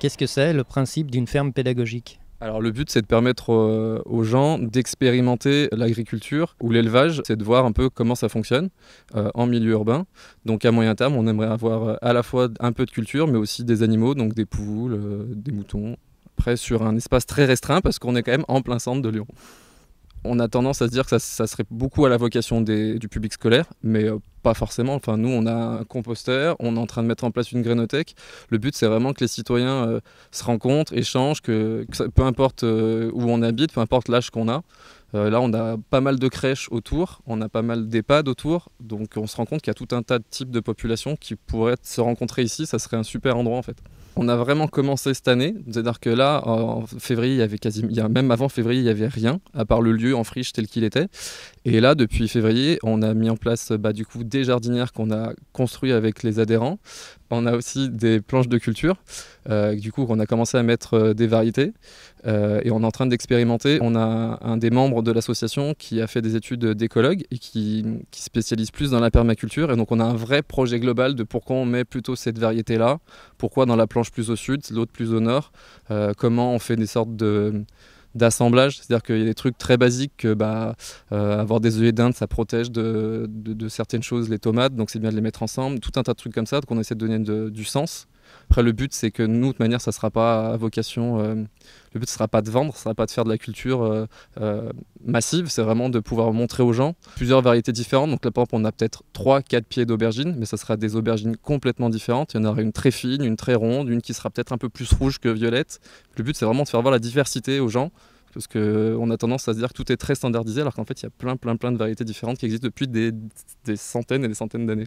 Qu'est-ce que c'est le principe d'une ferme pédagogique alors le but c'est de permettre euh, aux gens d'expérimenter l'agriculture ou l'élevage, c'est de voir un peu comment ça fonctionne euh, en milieu urbain. Donc à moyen terme on aimerait avoir euh, à la fois un peu de culture mais aussi des animaux, donc des poules, des moutons, après sur un espace très restreint parce qu'on est quand même en plein centre de Lyon on a tendance à se dire que ça, serait beaucoup à la vocation du public scolaire, mais pas forcément. Enfin, nous, on a un composteur, on est en train de mettre en place une grainothèque. Le but, c'est vraiment que les citoyens euh, se rencontrent, échangent, que, peu importe euh, où on habite, peu importe l'âge qu'on a. Euh, là, on a pas mal de crèches autour, on a pas mal d'EHPAD autour, donc on se rend compte qu'il y a tout un tas de types de populations qui pourraient se rencontrer ici. Ça serait un super endroit en fait on a vraiment commencé cette année. C'est-à-dire que là, en février, il y avait quasi, même avant février, il n'y avait rien, à part le lieu en friche tel qu'il était. Et là, depuis février, on a mis en place bah, du coup des jardinières qu'on a construites avec les adhérents, on a aussi des planches de culture, euh, du coup, on a commencé à mettre euh, des variétés euh, et on est en train d'expérimenter. On a un des membres de l'association qui a fait des études d'écologue et qui, qui, spécialise plus dans la permaculture. Et donc, on a un vrai projet global de pourquoi on met plutôt cette variété-là, pourquoi dans la planche plus au sud, l'autre plus au nord, comment on fait des sortes de d'assemblage. C'est-à-dire qu'il y a des trucs très basiques que bah, euh, avoir des œillets d'Inde, ça protège de, certaines choses les tomates, donc c'est bien de les mettre ensemble. Tout un tas de trucs comme ça, qu'on essaie de donner du sens. Après, le but, c'est que nous, de toute manière, ça sera pas à vocation. Euh, le but, ce sera pas de vendre, ce sera pas de faire de la culture euh, euh, massive, c'est vraiment de pouvoir montrer aux gens plusieurs variétés différentes. Donc là, par exemple, on a peut-être 3-4 pieds d'aubergines, mais ça sera des aubergines complètement différentes. Il y en aura une très fine, une très ronde, une qui sera peut-être un peu plus rouge que violette. Le but, c'est vraiment de faire voir la diversité aux gens parce qu'on a tendance à se dire que tout est très standardisé alors qu'en fait il y a plein plein plein de variétés différentes qui existent depuis des centaines et des centaines d'années.